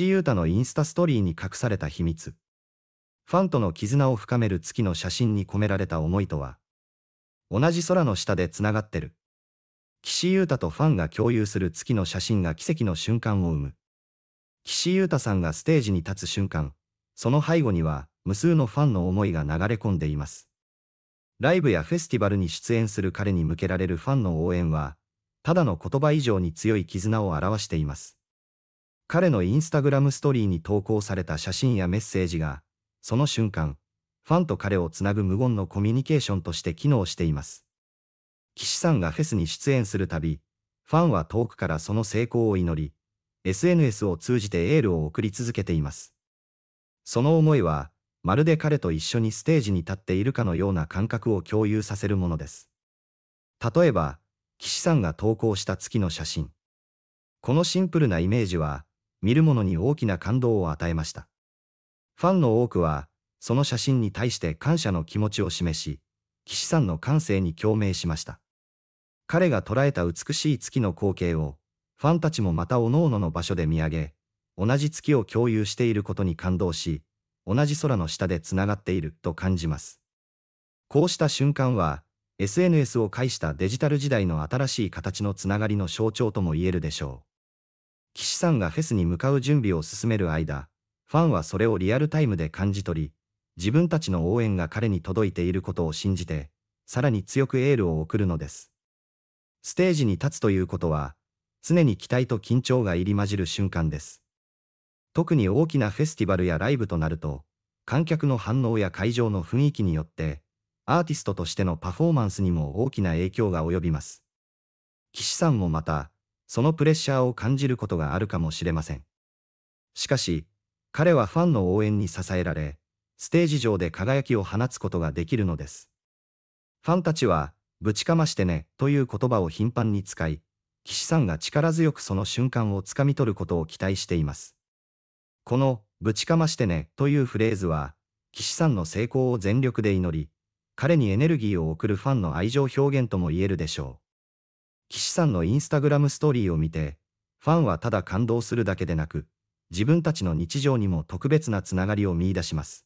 岸優太のインスタストーリーに隠された秘密。ファンとの絆を深める月の写真に込められた思いとは、同じ空の下で繋がってる。岸優太とファンが共有する月の写真が奇跡の瞬間を生む。岸優太さんがステージに立つ瞬間、その背後には無数のファンの思いが流れ込んでいます。ライブやフェスティバルに出演する彼に向けられるファンの応援は、ただの言葉以上に強い絆を表しています。彼のインスタグラムストーリーに投稿された写真やメッセージが、その瞬間、ファンと彼をつなぐ無言のコミュニケーションとして機能しています。岸さんがフェスに出演するたび、ファンは遠くからその成功を祈り、SNS を通じてエールを送り続けています。その思いは、まるで彼と一緒にステージに立っているかのような感覚を共有させるものです。例えば、岸さんが投稿した月の写真。このシンプルなイメージは、見る者に大きな感動を与えました。ファンの多くは、その写真に対して感謝の気持ちを示し、岸さんの感性に共鳴しました。彼が捉えた美しい月の光景を、ファンたちもまた各々の場所で見上げ、同じ月を共有していることに感動し、同じ空の下でつながっていると感じます。こうした瞬間は、SNS を介したデジタル時代の新しい形のつながりの象徴とも言えるでしょう。岸さんがフェスに向かう準備を進める間、ファンはそれをリアルタイムで感じ取り、自分たちの応援が彼に届いていることを信じて、さらに強くエールを送るのです。ステージに立つということは、常に期待と緊張が入り混じる瞬間です。特に大きなフェスティバルやライブとなると、観客の反応や会場の雰囲気によって、アーティストとしてのパフォーマンスにも大きな影響が及びます。岸さんもまた、そのプレッシャーを感じることがあるかもしれません。しかし、彼はファンの応援に支えられ、ステージ上で輝きを放つことができるのです。ファンたちは、ぶちかましてね、という言葉を頻繁に使い、岸さんが力強くその瞬間をつかみ取ることを期待しています。この、ぶちかましてね、というフレーズは、岸さんの成功を全力で祈り、彼にエネルギーを送るファンの愛情表現とも言えるでしょう。岸さんのインスタグラムストーリーを見て、ファンはただ感動するだけでなく、自分たちの日常にも特別なつながりを見出します。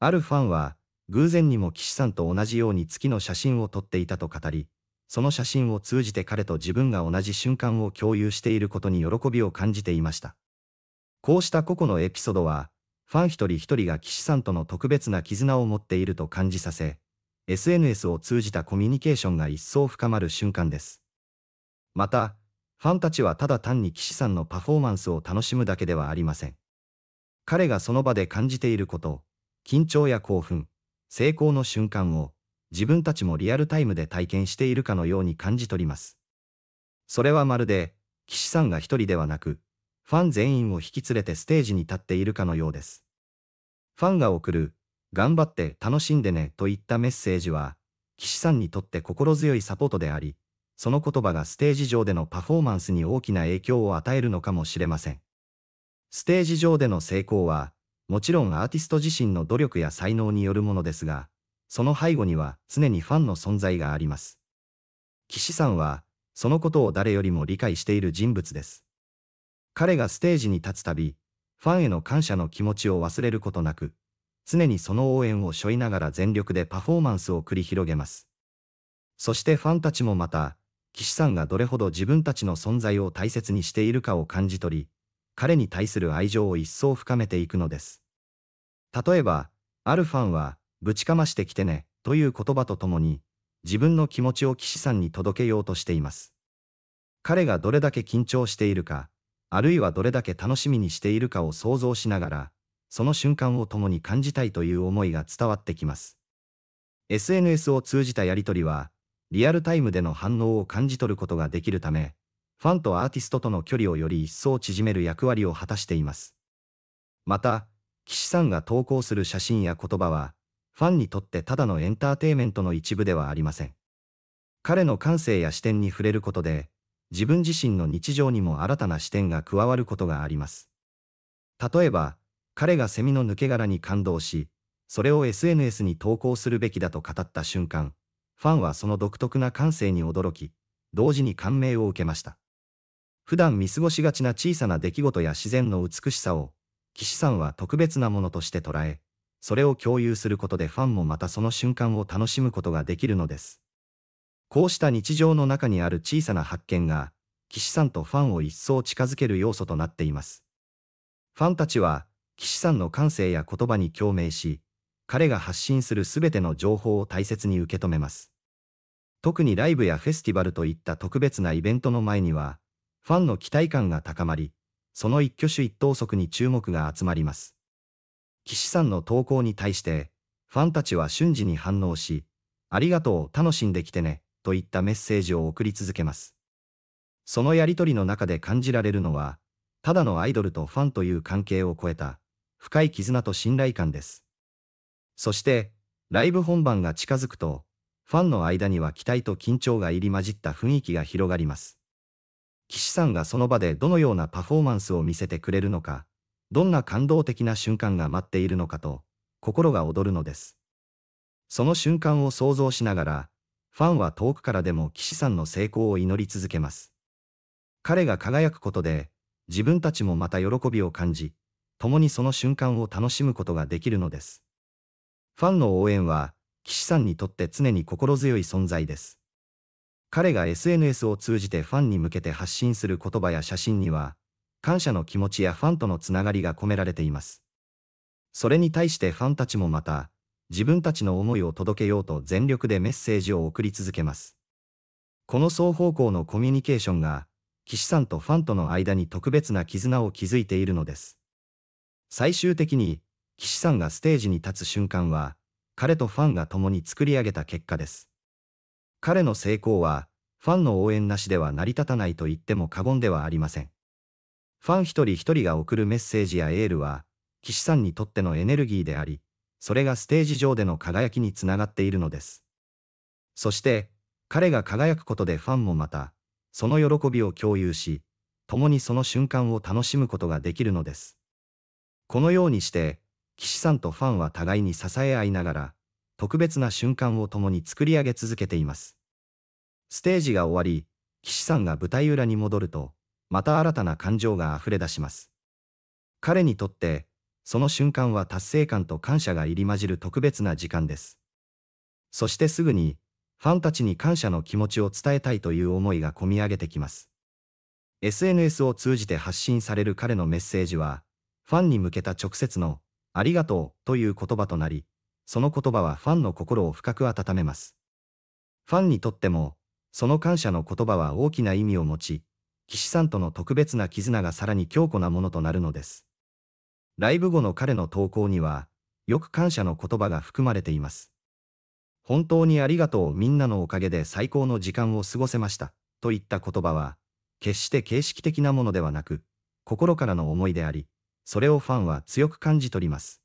あるファンは、偶然にも岸さんと同じように月の写真を撮っていたと語り、その写真を通じて彼と自分が同じ瞬間を共有していることに喜びを感じていました。こうした個々のエピソードは、ファン一人一人が岸さんとの特別な絆を持っていると感じさせ、SNS を通じたコミュニケーションが一層深まる瞬間です。また、ファンたちはただ単に岸さんのパフォーマンスを楽しむだけではありません。彼がその場で感じていること、緊張や興奮、成功の瞬間を、自分たちもリアルタイムで体験しているかのように感じ取ります。それはまるで、岸さんが一人ではなく、ファン全員を引き連れてステージに立っているかのようです。ファンが送る、頑張って楽しんでねといったメッセージは、岸さんにとって心強いサポートであり、その言葉がステージ上でのパフォーマンスに大きな影響を与えるのかもしれません。ステージ上での成功は、もちろんアーティスト自身の努力や才能によるものですが、その背後には常にファンの存在があります。岸さんは、そのことを誰よりも理解している人物です。彼がステージに立つたび、ファンへの感謝の気持ちを忘れることなく、常にその応援を背負いながら全力でパフォーマンスを繰り広げます。そしてファンたちもまた、岸さんがどれほど自分たちの存在を大切にしているかを感じ取り、彼に対する愛情を一層深めていくのです。例えば、あるファンは、ぶちかましてきてね、という言葉とともに、自分の気持ちを岸さんに届けようとしています。彼がどれだけ緊張しているか、あるいはどれだけ楽しみにしているかを想像しながら、その瞬間を共に感じたいという思いが伝わってきます。SNS を通じたやりとりは、リアルタイムでの反応を感じ取ることができるため、ファンとアーティストとの距離をより一層縮める役割を果たしています。また、岸さんが投稿する写真や言葉は、ファンにとってただのエンターテイメントの一部ではありません。彼の感性や視点に触れることで、自分自身の日常にも新たな視点が加わることがあります。例えば、彼がセミの抜け殻に感動し、それを SNS に投稿するべきだと語った瞬間、ファンはその独特な感性に驚き、同時に感銘を受けました。普段見過ごしがちな小さな出来事や自然の美しさを、岸さんは特別なものとして捉え、それを共有することでファンもまたその瞬間を楽しむことができるのです。こうした日常の中にある小さな発見が、岸さんとファンを一層近づける要素となっています。ファンたちは、岸さんの感性や言葉に共鳴し、彼が発信する全ての情報を大切に受け止めます。特にライブやフェスティバルといった特別なイベントの前には、ファンの期待感が高まり、その一挙手一投足に注目が集まります。岸さんの投稿に対して、ファンたちは瞬時に反応し、ありがとう、楽しんできてね、といったメッセージを送り続けます。そのやりとりの中で感じられるのは、ただのアイドルとファンという関係を超えた、深い絆と信頼感です。そして、ライブ本番が近づくと、ファンの間には期待と緊張が入り混じった雰囲気が広がります。岸さんがその場でどのようなパフォーマンスを見せてくれるのか、どんな感動的な瞬間が待っているのかと、心が躍るのです。その瞬間を想像しながら、ファンは遠くからでも岸さんの成功を祈り続けます。彼が輝くことで、自分たちもまた喜びを感じ、共にその瞬間を楽しむことができるのです。ファンの応援は、岸さんにとって常に心強い存在です。彼が SNS を通じてファンに向けて発信する言葉や写真には、感謝の気持ちやファンとのつながりが込められています。それに対してファンたちもまた、自分たちの思いを届けようと全力でメッセージを送り続けます。この双方向のコミュニケーションが、岸さんとファンとの間に特別な絆を築いているのです。最終的に、岸さんがステージに立つ瞬間は、彼とファンが共に作り上げた結果です。彼の成功は、ファンの応援なしでは成り立たないと言っても過言ではありません。ファン一人一人が送るメッセージやエールは、岸さんにとってのエネルギーであり、それがステージ上での輝きにつながっているのです。そして、彼が輝くことでファンもまた、その喜びを共有し、共にその瞬間を楽しむことができるのです。このようにして、岸さんとファンは互いに支え合いながら、特別な瞬間を共に作り上げ続けています。ステージが終わり、岸さんが舞台裏に戻ると、また新たな感情が溢れ出します。彼にとって、その瞬間は達成感と感謝が入り混じる特別な時間です。そしてすぐに、ファンたちに感謝の気持ちを伝えたいという思いが込み上げてきます。SNS を通じて発信される彼のメッセージは、ファンに向けた直接のありがとうという言葉となり、その言葉はファンの心を深く温めます。ファンにとっても、その感謝の言葉は大きな意味を持ち、岸さんとの特別な絆がさらに強固なものとなるのです。ライブ後の彼の投稿には、よく感謝の言葉が含まれています。本当にありがとうみんなのおかげで最高の時間を過ごせました、といった言葉は、決して形式的なものではなく、心からの思いであり、それをファンは強く感じ取ります。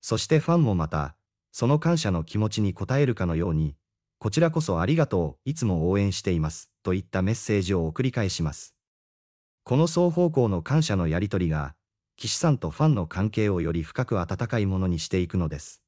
そしてファンもまた、その感謝の気持ちに応えるかのように、こちらこそありがとう、いつも応援しています、といったメッセージを送り返します。この双方向の感謝のやりとりが、岸さんとファンの関係をより深く温かいものにしていくのです。